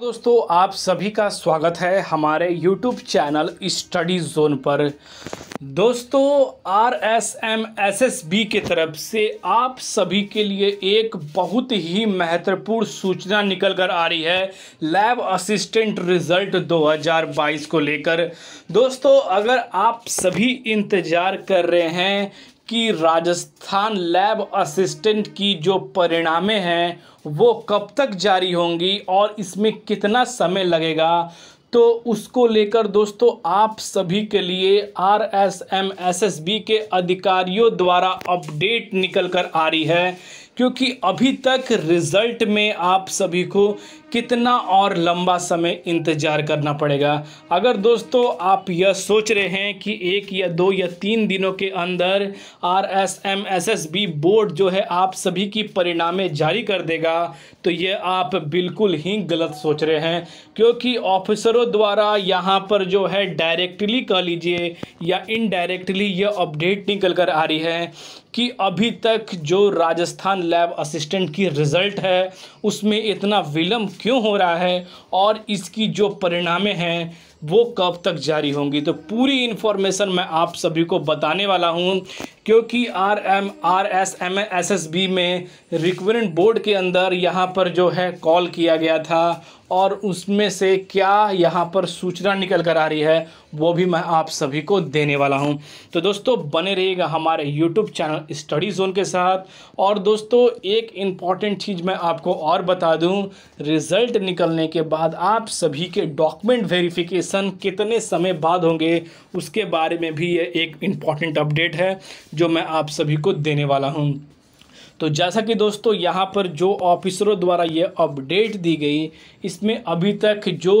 दोस्तों आप सभी का स्वागत है हमारे YouTube चैनल स्टडी जोन पर दोस्तों R S M S S B की तरफ से आप सभी के लिए एक बहुत ही महत्वपूर्ण सूचना निकल कर आ रही है लैब असिस्टेंट रिजल्ट 2022 को लेकर दोस्तों अगर आप सभी इंतज़ार कर रहे हैं कि राजस्थान लैब असिस्टेंट की जो परिणामें हैं वो कब तक जारी होंगी और इसमें कितना समय लगेगा तो उसको लेकर दोस्तों आप सभी के लिए R S M S S B के अधिकारियों द्वारा अपडेट निकल कर आ रही है क्योंकि अभी तक रिज़ल्ट में आप सभी को कितना और लंबा समय इंतज़ार करना पड़ेगा अगर दोस्तों आप यह सोच रहे हैं कि एक या दो या तीन दिनों के अंदर R S M S S B board जो है आप सभी की परिणामें जारी कर देगा तो ये आप बिल्कुल ही गलत सोच रहे हैं क्योंकि ऑफिसरों द्वारा यहाँ पर जो है डायरेक्टली कह लीजिए या इनडायरेक्टली यह अपडेट निकल कर आ रही है कि अभी तक जो राजस्थान लैब असिस्टेंट की रिज़ल्ट है उसमें इतना विलम्ब क्यों हो रहा है और इसकी जो परिणामें हैं वो कब तक जारी होंगी तो पूरी इन्फॉर्मेशन मैं आप सभी को बताने वाला हूँ क्योंकि R M R S M S S B में रिक्रूटमेंट बोर्ड के अंदर यहाँ पर जो है कॉल किया गया था और उसमें से क्या यहाँ पर सूचना निकल कर आ रही है वो भी मैं आप सभी को देने वाला हूँ तो दोस्तों बने रहिएगा हमारे यूट्यूब चैनल स्टडी जोन के साथ और दोस्तों एक इम्पॉर्टेंट चीज़ मैं आपको और बता दूँ रिज़ल्ट निकलने के बाद आप सभी के डॉक्यूमेंट वेरिफिकेशन कितने समय बाद होंगे उसके बारे में भी ये एक इम्पॉर्टेंट अपडेट है जो मैं आप सभी को देने वाला हूँ तो जैसा कि दोस्तों यहाँ पर जो ऑफिसरों द्वारा ये अपडेट दी गई इसमें अभी तक जो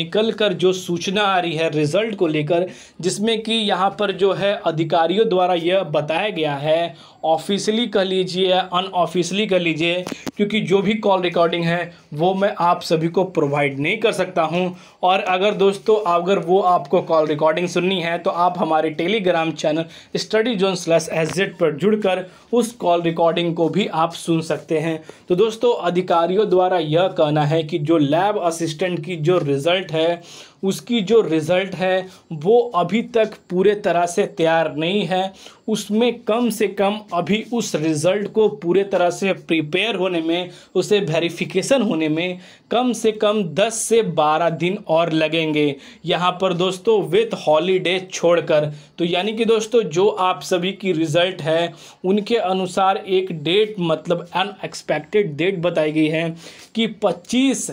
निकल कर जो सूचना आ रही है रिज़ल्ट को लेकर जिसमें कि यहाँ पर जो है अधिकारियों द्वारा यह बताया गया है ऑफिसली कह लीजिए या कह लीजिए क्योंकि जो भी कॉल रिकॉर्डिंग है वो मैं आप सभी को प्रोवाइड नहीं कर सकता हूँ और अगर दोस्तों अगर वो आपको कॉल रिकॉर्डिंग सुननी है तो आप हमारे Telegram channel study zone slash S पर जुड़कर उस कॉल रिकॉर्डिंग को को भी आप सुन सकते हैं तो दोस्तों अधिकारियों द्वारा यह कहना है कि जो लैब असिस्टेंट की जो रिज़ल्ट है उसकी जो रिज़ल्ट है वो अभी तक पूरे तरह से तैयार नहीं है उसमें कम से कम अभी उस रिज़ल्ट को पूरे तरह से प्रिपेयर होने में उसे वेरिफिकेशन होने में कम से कम 10 से 12 दिन और लगेंगे यहाँ पर दोस्तों विथ हॉलीडे छोड़कर तो यानी कि दोस्तों जो आप सभी की रिज़ल्ट है उनके अनुसार एक डेट मतलब अनएक्सपेक्टेड डेट बताई गई है कि 25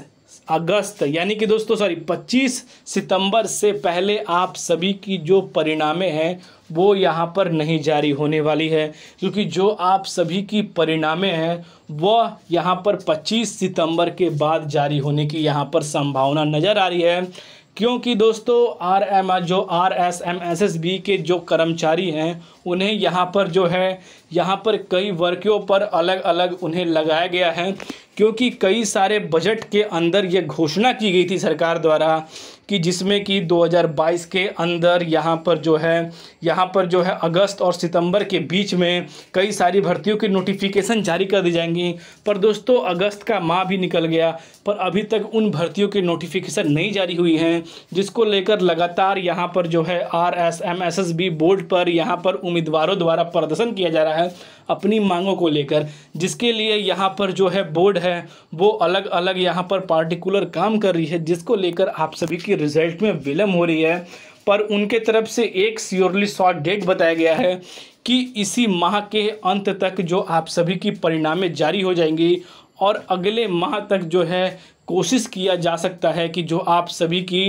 अगस्त यानी कि दोस्तों सॉरी 25 सितंबर से पहले आप सभी की जो परिणामें हैं वो यहाँ पर नहीं जारी होने वाली है क्योंकि जो आप सभी की परिणामें हैं वह यहाँ पर 25 सितंबर के बाद जारी होने की यहाँ पर संभावना नज़र आ रही है क्योंकि दोस्तों आर एम जो R S M S S B के जो कर्मचारी हैं उन्हें यहाँ पर जो है यहाँ पर कई वर्कियों पर अलग अलग उन्हें लगाया गया है क्योंकि कई सारे बजट के अंदर ये घोषणा की गई थी सरकार द्वारा कि जिसमें कि 2022 के अंदर यहाँ पर जो है यहाँ पर जो है अगस्त और सितंबर के बीच में कई सारी भर्तियों की नोटिफिकेशन जारी कर दी जाएंगी पर दोस्तों अगस्त का माह भी निकल गया पर अभी तक उन भर्तियों की नोटिफिकेशन नहीं जारी हुई हैं जिसको लेकर लगातार यहाँ पर जो है R S M S S B board पर यहाँ पर उम्मीदवारों द्वारा प्रदर्शन किया जा रहा है अपनी मांगों को लेकर जिसके लिए यहाँ पर जो है बोर्ड है है वो अलग अलग यहाँ पर पार्टिकुलर काम कर रही है जिसको लेकर आप सभी की रिजल्ट में विलम्ब हो रही है पर उनके तरफ से एक स्योरली शॉर्ट डेट बताया गया है कि इसी माह के अंत तक जो आप सभी की परिणामें जारी हो जाएंगी और अगले माह तक जो है कोशिश किया जा सकता है कि जो आप सभी की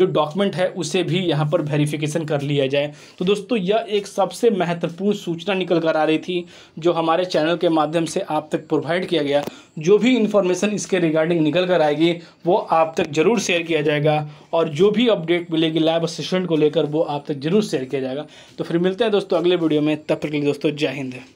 जो डॉक्यूमेंट है उसे भी यहाँ पर वेरिफिकेशन कर लिया जाए तो दोस्तों यह एक सबसे महत्वपूर्ण सूचना निकल कर आ रही थी जो हमारे चैनल के माध्यम से आप तक प्रोवाइड किया गया जो भी इन्फॉर्मेशन इसके रिगार्डिंग निकल कर आएगी वो आप तक ज़रूर शेयर किया जाएगा और जो भी अपडेट मिलेगी लैब असिस्टेंट को लेकर वो आप तक ज़रूर शेयर किया जाएगा तो फिर मिलते हैं दोस्तों अगले वीडियो में तब तक के लिए दोस्तों जय हिंद